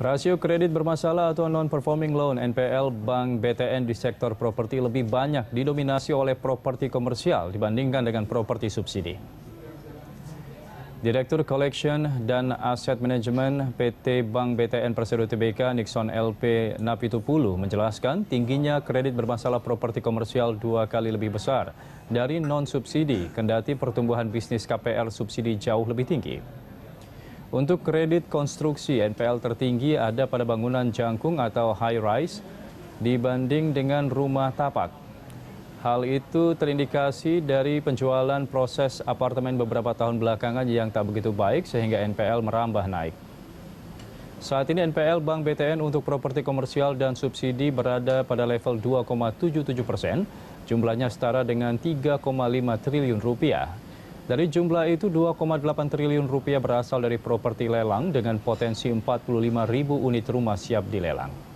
Rasio kredit bermasalah atau non-performing loan NPL Bank BTN di sektor properti lebih banyak didominasi oleh properti komersial dibandingkan dengan properti subsidi. Direktur Collection dan Asset Management PT Bank BTN Persero TBK Nixon LP Napitupulu menjelaskan tingginya kredit bermasalah properti komersial dua kali lebih besar dari non-subsidi, kendati pertumbuhan bisnis KPR subsidi jauh lebih tinggi. Untuk kredit konstruksi, NPL tertinggi ada pada bangunan jangkung atau high rise dibanding dengan rumah tapak. Hal itu terindikasi dari penjualan proses apartemen beberapa tahun belakangan yang tak begitu baik sehingga NPL merambah naik. Saat ini NPL Bank BTN untuk properti komersial dan subsidi berada pada level 2,77 persen. Jumlahnya setara dengan 3,5 triliun rupiah dari jumlah itu 2,8 triliun rupiah berasal dari properti lelang dengan potensi 45 ribu unit rumah siap dilelang.